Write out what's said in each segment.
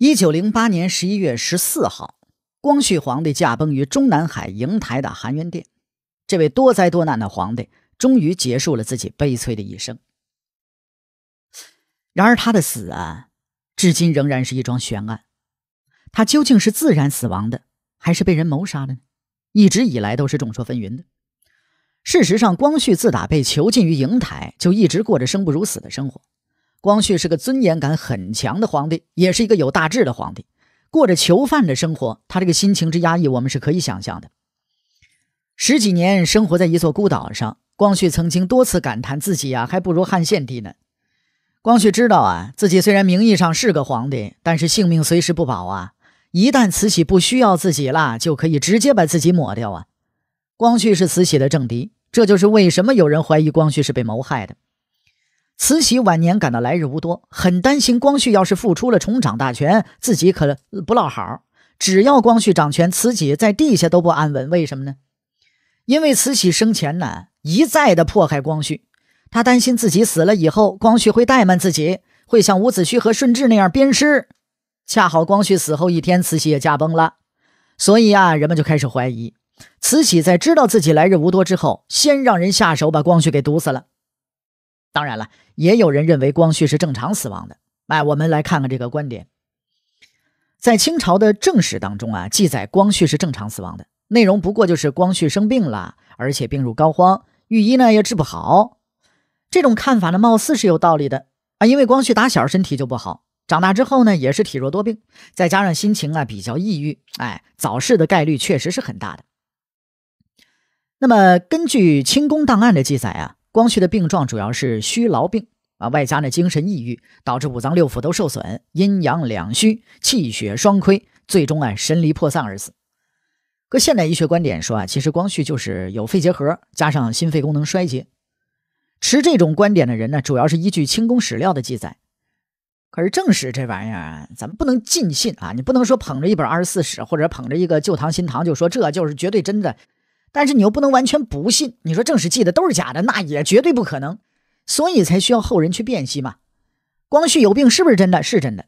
一九零八年十一月十四号，光绪皇帝驾崩于中南海瀛台的含元殿。这位多灾多难的皇帝，终于结束了自己悲催的一生。然而，他的死案至今仍然是一桩悬案。他究竟是自然死亡的，还是被人谋杀的呢？一直以来都是众说纷纭的。事实上，光绪自打被囚禁于瀛台，就一直过着生不如死的生活。光绪是个尊严感很强的皇帝，也是一个有大志的皇帝。过着囚犯的生活，他这个心情之压抑，我们是可以想象的。十几年生活在一座孤岛上，光绪曾经多次感叹自己呀，还不如汉献帝呢。光绪知道啊，自己虽然名义上是个皇帝，但是性命随时不保啊。一旦慈禧不需要自己了，就可以直接把自己抹掉啊。光绪是慈禧的政敌，这就是为什么有人怀疑光绪是被谋害的。慈禧晚年感到来日无多，很担心光绪要是复出了重掌大权，自己可不落好。只要光绪掌权，慈禧在地下都不安稳。为什么呢？因为慈禧生前呢一再的迫害光绪，她担心自己死了以后，光绪会怠慢自己，会像伍子胥和顺治那样鞭尸。恰好光绪死后一天，慈禧也驾崩了，所以啊，人们就开始怀疑，慈禧在知道自己来日无多之后，先让人下手把光绪给毒死了。当然了，也有人认为光绪是正常死亡的。哎，我们来看看这个观点。在清朝的正史当中啊，记载光绪是正常死亡的，内容不过就是光绪生病了，而且病入膏肓，御医呢也治不好。这种看法呢，貌似是有道理的啊，因为光绪打小身体就不好，长大之后呢也是体弱多病，再加上心情啊比较抑郁，哎，早逝的概率确实是很大的。那么根据清宫档案的记载啊。光绪的病状主要是虚劳病啊，外加呢精神抑郁，导致五脏六腑都受损，阴阳两虚，气血双亏，最终啊神离魄散而死。搁现代医学观点说啊，其实光绪就是有肺结核，加上心肺功能衰竭。持这种观点的人呢，主要是依据清宫史料的记载。可是正史这玩意儿，咱们不能尽信啊，你不能说捧着一本二十四史或者捧着一个旧唐新唐就说这就是绝对真的。但是你又不能完全不信，你说《正史记》的都是假的，那也绝对不可能，所以才需要后人去辨析嘛。光绪有病是不是真的？是真的。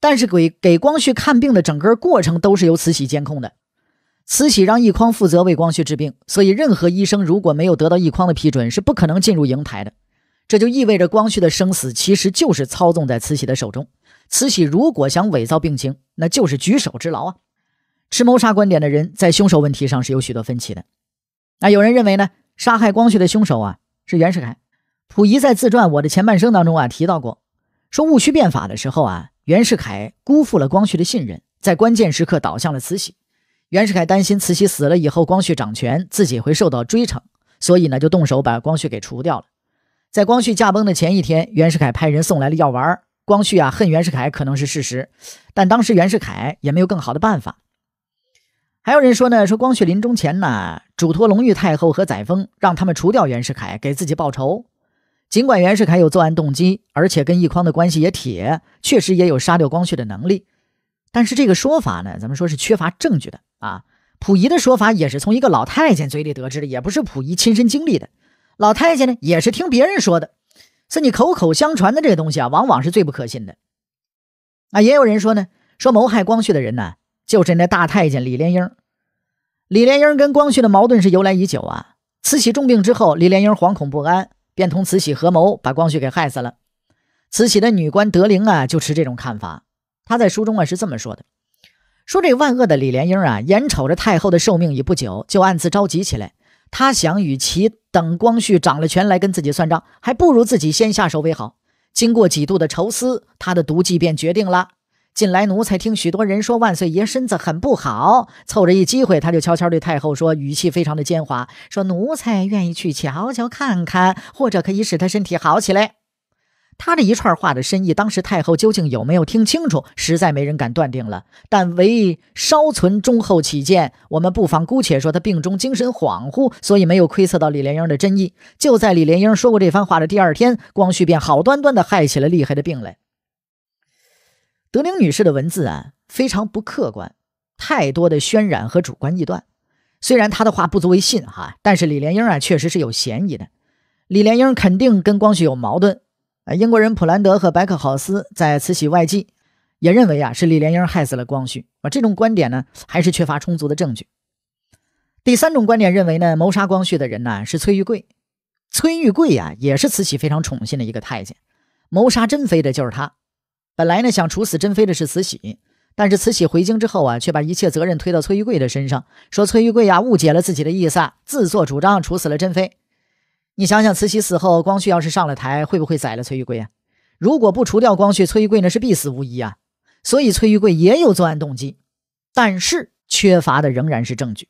但是给给光绪看病的整个过程都是由慈禧监控的，慈禧让奕匡负责为光绪治病，所以任何医生如果没有得到奕匡的批准，是不可能进入瀛台的。这就意味着光绪的生死其实就是操纵在慈禧的手中。慈禧如果想伪造病情，那就是举手之劳啊。持谋杀观点的人在凶手问题上是有许多分歧的。那有人认为呢，杀害光绪的凶手啊是袁世凯。溥仪在自传《我的前半生》当中啊提到过，说戊戌变法的时候啊，袁世凯辜负了光绪的信任，在关键时刻倒向了慈禧。袁世凯担心慈禧死了以后，光绪掌权，自己会受到追惩，所以呢就动手把光绪给除掉了。在光绪驾崩的前一天，袁世凯派人送来了药丸。光绪啊恨袁世凯可能是事实，但当时袁世凯也没有更好的办法。还有人说呢，说光绪临终前呢，嘱托隆裕太后和载沣，让他们除掉袁世凯，给自己报仇。尽管袁世凯有作案动机，而且跟易匡的关系也铁，确实也有杀掉光绪的能力，但是这个说法呢，咱们说是缺乏证据的啊。溥仪的说法也是从一个老太监嘴里得知的，也不是溥仪亲身经历的。老太监呢，也是听别人说的，是你口口相传的这个东西啊，往往是最不可信的。啊，也有人说呢，说谋害光绪的人呢。就是那大太监李莲英，李莲英跟光绪的矛盾是由来已久啊。慈禧重病之后，李莲英惶恐不安，便同慈禧合谋把光绪给害死了。慈禧的女官德龄啊，就持这种看法。她在书中啊是这么说的：“说这万恶的李莲英啊，眼瞅着太后的寿命已不久，就暗自着急起来。她想，与其等光绪掌了权来跟自己算账，还不如自己先下手为好。经过几度的愁思，她的毒计便决定了。”近来奴才听许多人说万岁爷身子很不好，凑着一机会，他就悄悄对太后说，语气非常的奸猾，说奴才愿意去瞧瞧看看，或者可以使他身体好起来。他这一串话的深意，当时太后究竟有没有听清楚，实在没人敢断定了。但唯稍存忠厚起见，我们不妨姑且说他病中精神恍惚，所以没有窥测到李莲英的真意。就在李莲英说过这番话的第二天，光绪便好端端的害起了厉害的病来。德龄女士的文字啊，非常不客观，太多的渲染和主观臆断。虽然她的话不足为信哈，但是李莲英啊，确实是有嫌疑的。李莲英肯定跟光绪有矛盾。啊，英国人普兰德和白克豪斯在《慈禧外记》也认为啊，是李莲英害死了光绪。啊，这种观点呢，还是缺乏充足的证据。第三种观点认为呢，谋杀光绪的人呢是崔玉贵。崔玉贵呀，也是慈禧非常宠信的一个太监，谋杀珍妃的就是他。本来呢想处死珍妃的是慈禧，但是慈禧回京之后啊，却把一切责任推到崔玉贵的身上，说崔玉贵呀误解了自己的意思，自作主张处死了珍妃。你想想，慈禧死后，光绪要是上了台，会不会宰了崔玉贵啊？如果不除掉光绪，崔玉贵那是必死无疑啊。所以崔玉贵也有作案动机，但是缺乏的仍然是证据。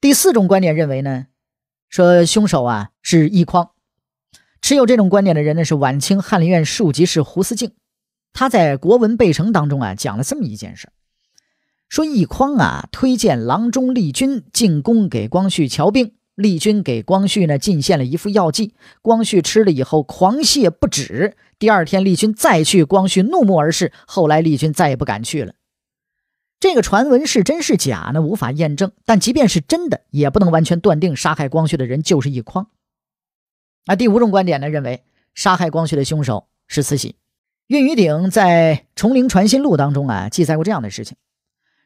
第四种观点认为呢，说凶手啊是一匡。持有这种观点的人呢，是晚清翰林院庶吉士胡思敬。他在《国文备成》当中啊，讲了这么一件事儿：说奕匡啊，推荐郎中利君进宫给光绪瞧病，利君给光绪呢进献了一副药剂，光绪吃了以后狂泻不止。第二天，利君再去，光绪怒目而视。后来，利君再也不敢去了。这个传闻是真是假呢？无法验证。但即便是真的，也不能完全断定杀害光绪的人就是奕匡。那第五种观点呢？认为杀害光绪的凶手是慈禧。岳雨鼎在《崇陵传信录》当中啊记载过这样的事情：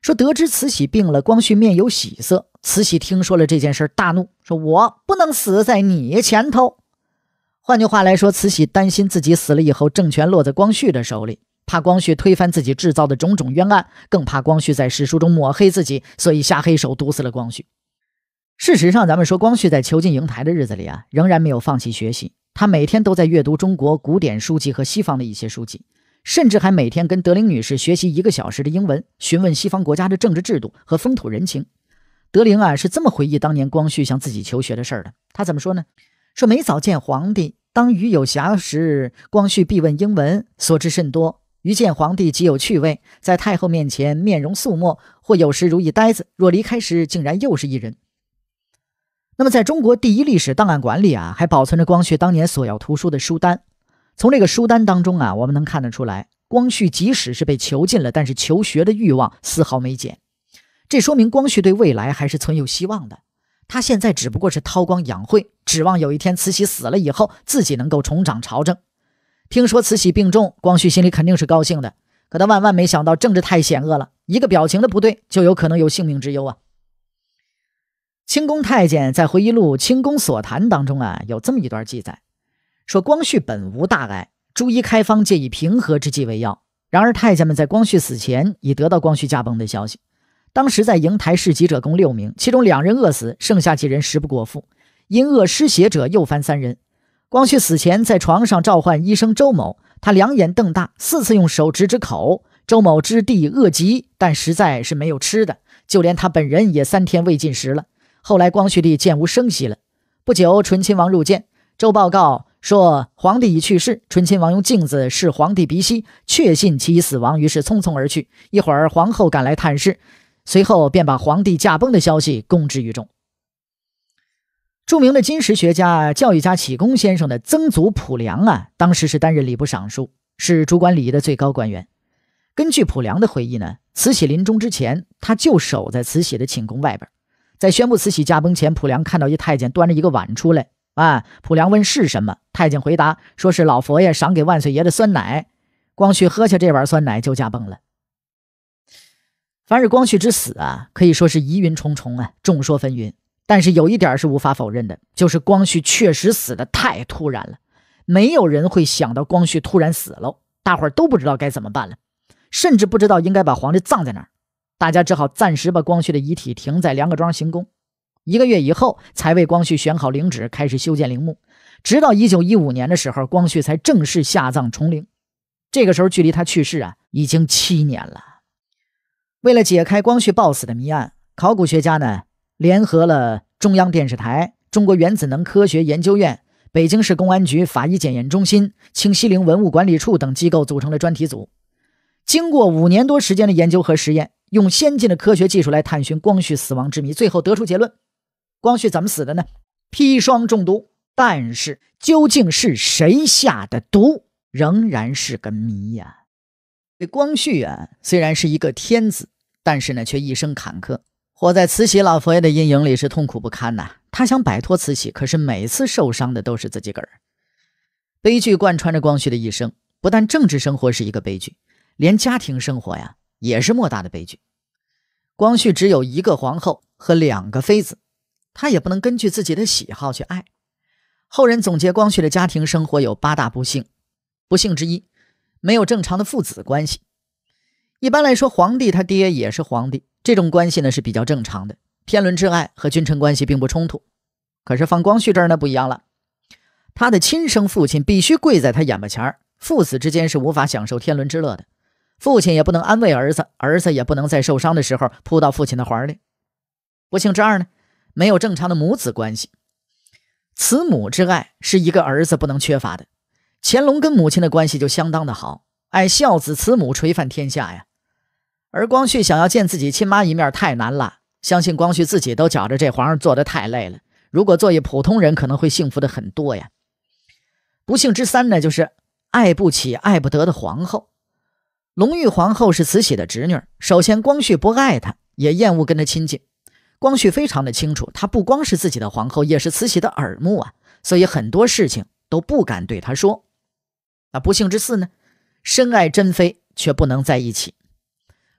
说得知慈禧病了，光绪面有喜色。慈禧听说了这件事，大怒，说：“我不能死在你前头。”换句话来说，慈禧担心自己死了以后，政权落在光绪的手里，怕光绪推翻自己制造的种种冤案，更怕光绪在史书中抹黑自己，所以下黑手毒死了光绪。事实上，咱们说光绪在囚禁瀛台的日子里啊，仍然没有放弃学习。他每天都在阅读中国古典书籍和西方的一些书籍，甚至还每天跟德龄女士学习一个小时的英文，询问西方国家的政治制度和风土人情。德龄啊是这么回忆当年光绪向自己求学的事儿的。他怎么说呢？说每早见皇帝，当余有暇时，光绪必问英文，所知甚多。余见皇帝极有趣味，在太后面前面容肃穆，或有时如一呆子；若离开时，竟然又是一人。那么，在中国第一历史档案馆里啊，还保存着光绪当年索要图书的书单。从这个书单当中啊，我们能看得出来，光绪即使是被囚禁了，但是求学的欲望丝毫没减。这说明光绪对未来还是存有希望的。他现在只不过是韬光养晦，指望有一天慈禧死了以后，自己能够重掌朝政。听说慈禧病重，光绪心里肯定是高兴的。可他万万没想到，政治太险恶了，一个表情的不对，就有可能有性命之忧啊。清宫太监在回忆录《清宫所谈》当中啊，有这么一段记载，说光绪本无大碍，诸医开方皆以平和之计为要。然而太监们在光绪死前已得到光绪驾崩的消息。当时在瀛台市疾者共六名，其中两人饿死，剩下几人食不果腹，因饿失血者又翻三人。光绪死前在床上召唤医生周某，他两眼瞪大，四次用手指指口。周某知弟饿极，但实在是没有吃的，就连他本人也三天未进食了。后来，光绪帝渐无声息了。不久，醇亲王入见，奏报告说皇帝已去世。醇亲王用镜子视皇帝鼻息，确信其已死亡，于是匆匆而去。一会儿，皇后赶来探视，随后便把皇帝驾崩的消息公之于众。著名的金石学家、教育家启功先生的曾祖普良啊，当时是担任礼部尚书，是主管礼仪的最高官员。根据普良的回忆呢，慈禧临终之前，他就守在慈禧的寝宫外边。在宣布慈禧驾崩前，普良看到一太监端着一个碗出来，啊，普良问是什么，太监回答说是老佛爷赏给万岁爷的酸奶，光绪喝下这碗酸奶就驾崩了。凡是光绪之死啊，可以说是疑云重重啊，众说纷纭。但是有一点是无法否认的，就是光绪确实死的太突然了，没有人会想到光绪突然死了，大伙儿都不知道该怎么办了，甚至不知道应该把皇帝葬在哪儿。大家只好暂时把光绪的遗体停在梁各庄行宫，一个月以后才为光绪选好陵址，开始修建陵墓。直到1915年的时候，光绪才正式下葬崇陵。这个时候，距离他去世啊已经七年了。为了解开光绪暴死的谜案，考古学家呢联合了中央电视台、中国原子能科学研究院、北京市公安局法医检验中心、清西陵文物管理处等机构，组成了专题组。经过五年多时间的研究和实验。用先进的科学技术来探寻光绪死亡之谜，最后得出结论：光绪怎么死的呢？砒霜中毒。但是究竟是谁下的毒，仍然是个谜呀。这光绪啊，虽然是一个天子，但是呢，却一生坎坷，活在慈禧老佛爷的阴影里，是痛苦不堪呐。他想摆脱慈禧，可是每次受伤的都是自己个儿。悲剧贯穿着光绪的一生，不但政治生活是一个悲剧，连家庭生活呀。也是莫大的悲剧。光绪只有一个皇后和两个妃子，他也不能根据自己的喜好去爱。后人总结光绪的家庭生活有八大不幸，不幸之一，没有正常的父子关系。一般来说，皇帝他爹也是皇帝，这种关系呢是比较正常的，天伦之爱和君臣关系并不冲突。可是放光绪这儿呢不一样了，他的亲生父亲必须跪在他眼巴前儿，父子之间是无法享受天伦之乐的。父亲也不能安慰儿子，儿子也不能在受伤的时候扑到父亲的怀里。不幸之二呢，没有正常的母子关系，慈母之爱是一个儿子不能缺乏的。乾隆跟母亲的关系就相当的好，爱孝子慈母垂范天下呀。而光绪想要见自己亲妈一面太难了，相信光绪自己都觉着这皇上做的太累了。如果做一普通人，可能会幸福的很多呀。不幸之三呢，就是爱不起、爱不得的皇后。隆裕皇后是慈禧的侄女。首先，光绪不爱她，也厌恶跟她亲近。光绪非常的清楚，她不光是自己的皇后，也是慈禧的耳目啊，所以很多事情都不敢对她说。啊，不幸之四呢，深爱珍妃却不能在一起。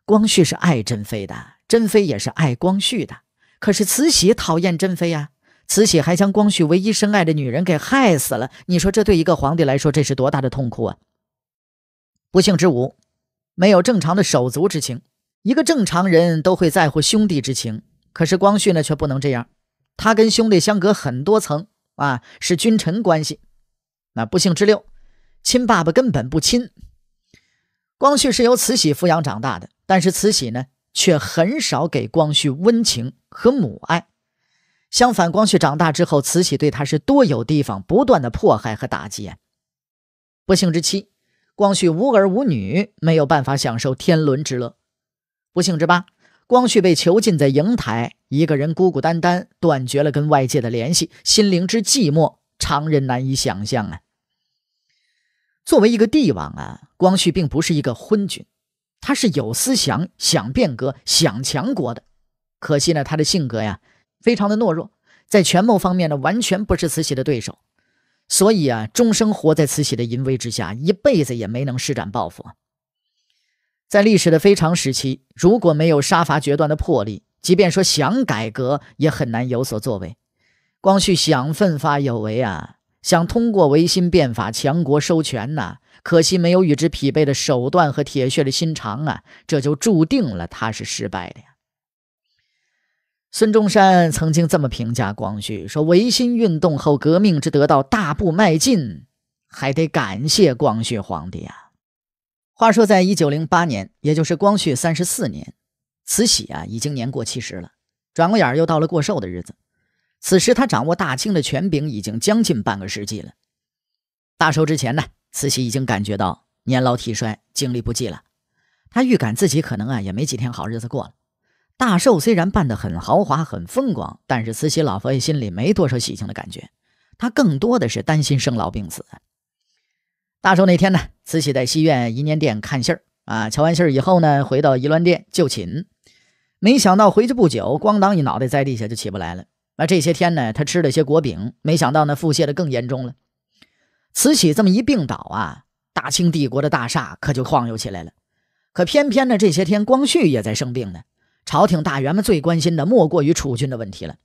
光绪是爱珍妃的，珍妃也是爱光绪的。可是慈禧讨厌珍妃啊，慈禧还将光绪唯一深爱的女人给害死了。你说这对一个皇帝来说，这是多大的痛苦啊？不幸之五。没有正常的手足之情，一个正常人都会在乎兄弟之情。可是光绪呢，却不能这样。他跟兄弟相隔很多层啊，是君臣关系。那不幸之六，亲爸爸根本不亲。光绪是由慈禧抚养长大的，但是慈禧呢，却很少给光绪温情和母爱。相反，光绪长大之后，慈禧对他是多有提防，不断的迫害和打击。不幸之七。光绪无儿无女，没有办法享受天伦之乐。不幸之八，光绪被囚禁在瀛台，一个人孤孤单单，断绝了跟外界的联系，心灵之寂寞，常人难以想象啊。作为一个帝王啊，光绪并不是一个昏君，他是有思想、想变革、想强国的。可惜呢，他的性格呀，非常的懦弱，在权谋方面呢，完全不是慈禧的对手。所以啊，终生活在慈禧的淫威之下，一辈子也没能施展抱负。在历史的非常时期，如果没有杀伐决断的魄力，即便说想改革，也很难有所作为。光绪想奋发有为啊，想通过维新变法强国收权呐，可惜没有与之匹配的手段和铁血的心肠啊，这就注定了他是失败的呀。孙中山曾经这么评价光绪说：“维新运动后，革命之得到大步迈进，还得感谢光绪皇帝啊。”话说，在一九零八年，也就是光绪三十四年，慈禧啊已经年过七十了。转过眼又到了过寿的日子。此时，他掌握大清的权柄已经将近半个世纪了。大寿之前呢，慈禧已经感觉到年老体衰，精力不济了。他预感自己可能啊也没几天好日子过了。大寿虽然办得很豪华、很风光，但是慈禧老佛爷心里没多少喜庆的感觉，她更多的是担心生老病死。大寿那天呢，慈禧在西苑颐年殿看信儿啊，瞧完信儿以后呢，回到仪鸾殿就寝。没想到回去不久，咣当一脑袋栽地下就起不来了。那这些天呢，他吃了些果饼，没想到呢，腹泻的更严重了。慈禧这么一病倒啊，大清帝国的大厦可就晃悠起来了。可偏偏呢，这些天光绪也在生病呢。朝廷大员们最关心的莫过于储君的问题了。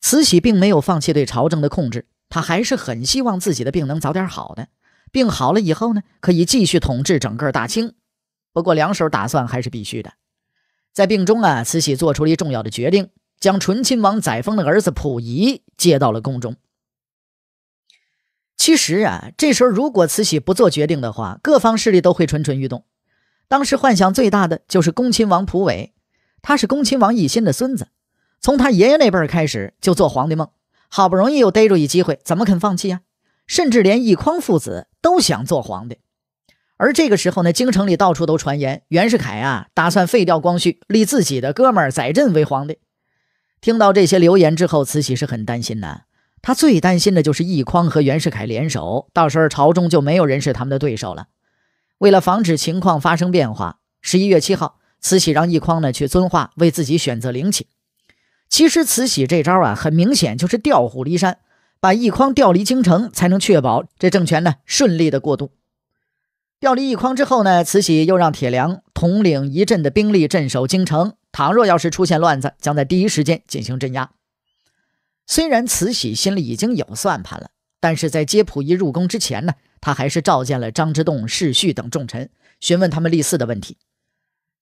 慈禧并没有放弃对朝政的控制，她还是很希望自己的病能早点好的。病好了以后呢，可以继续统治整个大清。不过两手打算还是必须的。在病中啊，慈禧做出了一重要的决定，将醇亲王载沣的儿子溥仪接到了宫中。其实啊，这时候如果慈禧不做决定的话，各方势力都会蠢蠢欲动。当时幻想最大的就是恭亲王溥伟。他是恭亲王奕欣的孙子，从他爷爷那辈开始就做皇帝梦，好不容易又逮住一机会，怎么肯放弃啊？甚至连奕匡父子都想做皇帝。而这个时候呢，京城里到处都传言袁世凯啊打算废掉光绪，立自己的哥们儿载振为皇帝。听到这些流言之后，慈禧是很担心的。他最担心的就是奕匡和袁世凯联手，到时候朝中就没有人是他们的对手了。为了防止情况发生变化，十一月七号。慈禧让奕匡呢去遵化为自己选择陵寝。其实，慈禧这招啊，很明显就是调虎离山，把奕匡调离京城，才能确保这政权呢顺利的过渡。调离奕匡之后呢，慈禧又让铁良统领一镇的兵力镇守京城，倘若要是出现乱子，将在第一时间进行镇压。虽然慈禧心里已经有算盘了，但是在接溥仪入宫之前呢，她还是召见了张之洞、世续等重臣，询问他们立嗣的问题。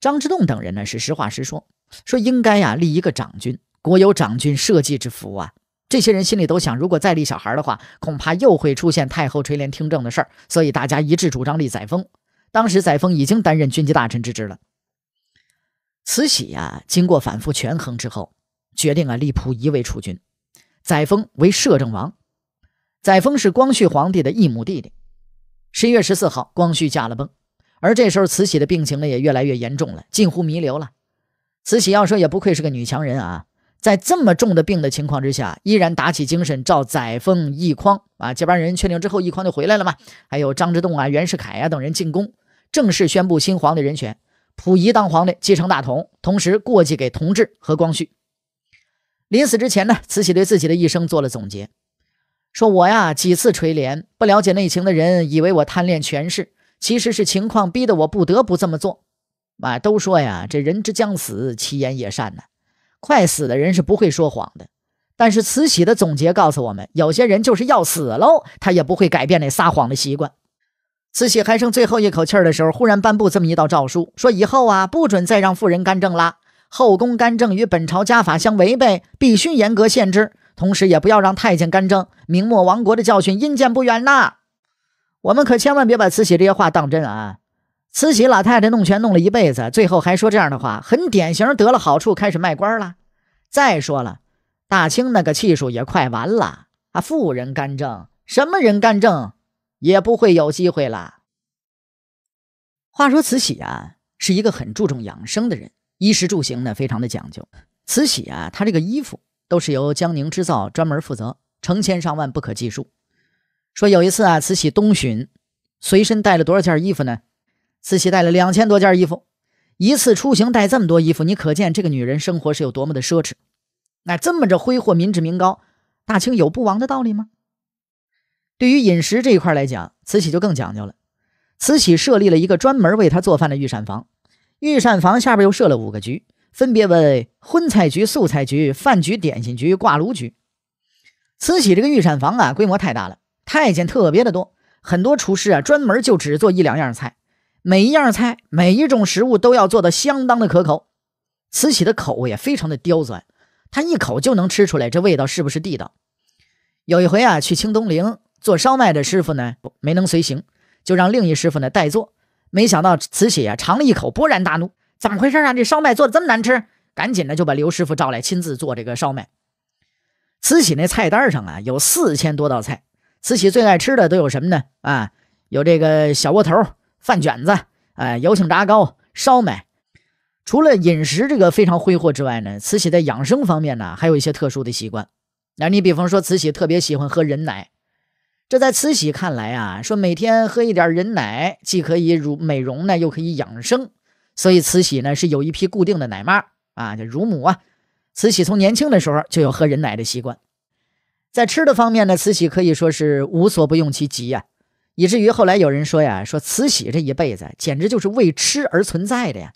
张之洞等人呢是实话实说，说应该呀立一个长君，国有长君社稷之福啊。这些人心里都想，如果再立小孩的话，恐怕又会出现太后垂帘听政的事儿，所以大家一致主张立载沣。当时载沣已经担任军机大臣之职了。慈禧呀，经过反复权衡之后，决定啊立溥仪为储君，载沣为摄政王。载沣是光绪皇帝的异母弟弟。十一月十四号，光绪驾了崩。而这时候，慈禧的病情呢也越来越严重了，近乎弥留了。慈禧要说，也不愧是个女强人啊，在这么重的病的情况之下，依然打起精神，召载沣、奕匡啊，这帮人确定之后，奕匡就回来了嘛。还有张之洞啊、袁世凯啊等人进宫，正式宣布新皇的人选，溥仪当皇帝，继承大统，同时过继给同治和光绪。临死之前呢，慈禧对自己的一生做了总结，说：“我呀，几次垂帘，不了解内情的人以为我贪恋权势。”其实是情况逼得我不得不这么做，啊，都说呀，这人之将死，其言也善呐。快死的人是不会说谎的。但是慈禧的总结告诉我们，有些人就是要死喽，他也不会改变那撒谎的习惯。慈禧还剩最后一口气儿的时候，忽然颁布这么一道诏书，说以后啊，不准再让妇人干政啦。后宫干政与本朝家法相违背，必须严格限制。同时，也不要让太监干政。明末亡国的教训，阴间不远呐。我们可千万别把慈禧这些话当真啊！慈禧老太太弄权弄了一辈子，最后还说这样的话，很典型，得了好处开始卖官了。再说了，大清那个气数也快完了啊！富人干政，什么人干政，也不会有机会了。话说慈禧啊，是一个很注重养生的人，衣食住行呢，非常的讲究。慈禧啊，她这个衣服都是由江宁织造专门负责，成千上万，不可计数。说有一次啊，慈禧东巡，随身带了多少件衣服呢？慈禧带了两千多件衣服，一次出行带这么多衣服，你可见这个女人生活是有多么的奢侈？那这么着挥霍民脂民膏，大清有不亡的道理吗？对于饮食这一块来讲，慈禧就更讲究了。慈禧设立了一个专门为她做饭的御膳房，御膳房下边又设了五个局，分别为荤菜局、素菜局、饭局、点心局、挂炉局。慈禧这个御膳房啊，规模太大了。太监特别的多，很多厨师啊专门就只做一两样菜，每一样菜每一种食物都要做的相当的可口。慈禧的口也非常的刁钻，她一口就能吃出来这味道是不是地道。有一回啊去清东陵做烧麦的师傅呢没能随行，就让另一师傅呢代做，没想到慈禧啊尝了一口，勃然大怒，怎么回事啊这烧麦做的这么难吃？赶紧呢就把刘师傅招来亲自做这个烧麦。慈禧那菜单上啊有四千多道菜。慈禧最爱吃的都有什么呢？啊，有这个小窝头、饭卷子，哎，油性炸糕、烧麦。除了饮食这个非常挥霍之外呢，慈禧在养生方面呢，还有一些特殊的习惯。那你比方说，慈禧特别喜欢喝人奶，这在慈禧看来啊，说每天喝一点人奶，既可以乳美容呢，又可以养生。所以慈禧呢是有一批固定的奶妈啊，就乳母啊。慈禧从年轻的时候就有喝人奶的习惯。在吃的方面呢，慈禧可以说是无所不用其极呀，以至于后来有人说呀，说慈禧这一辈子简直就是为吃而存在的呀。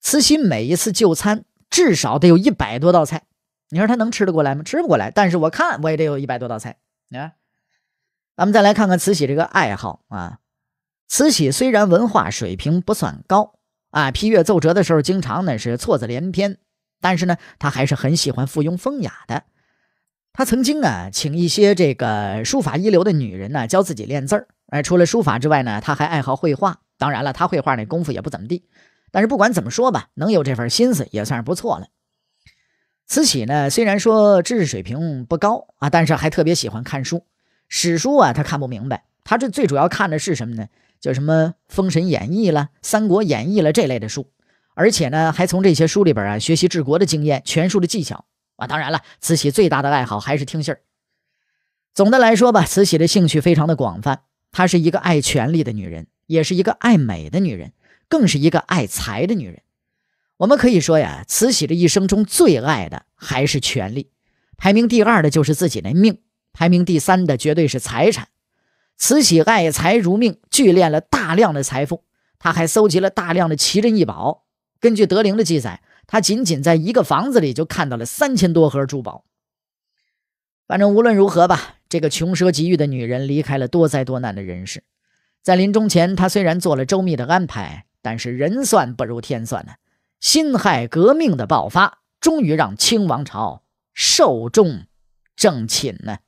慈禧每一次就餐至少得有一百多道菜，你说她能吃得过来吗？吃不过来。但是我看我也得有一百多道菜。啊，咱们再来看看慈禧这个爱好啊。慈禧虽然文化水平不算高啊，批阅奏折的时候经常呢是错字连篇，但是呢，她还是很喜欢附庸风雅的。他曾经啊，请一些这个书法一流的女人呢教自己练字儿。哎，除了书法之外呢，他还爱好绘画。当然了，他绘画那功夫也不怎么地。但是不管怎么说吧，能有这份心思也算是不错了。慈禧呢，虽然说知识水平不高啊，但是还特别喜欢看书。史书啊，他看不明白。他这最主要看的是什么呢？就什么《封神演义》了，《三国演义》了这类的书。而且呢，还从这些书里边啊学习治国的经验、权术的技巧。啊，当然了，慈禧最大的爱好还是听信儿。总的来说吧，慈禧的兴趣非常的广泛。她是一个爱权力的女人，也是一个爱美的女人，更是一个爱财的女人。我们可以说呀，慈禧的一生中最爱的还是权力，排名第二的就是自己的命，排名第三的绝对是财产。慈禧爱财如命，聚敛了大量的财富，她还搜集了大量的奇珍异宝。根据德龄的记载。他仅仅在一个房子里就看到了三千多盒珠宝。反正无论如何吧，这个穷奢极欲的女人离开了多灾多难的人世。在临终前，她虽然做了周密的安排，但是人算不如天算呢。辛亥革命的爆发，终于让清王朝寿终正寝呢。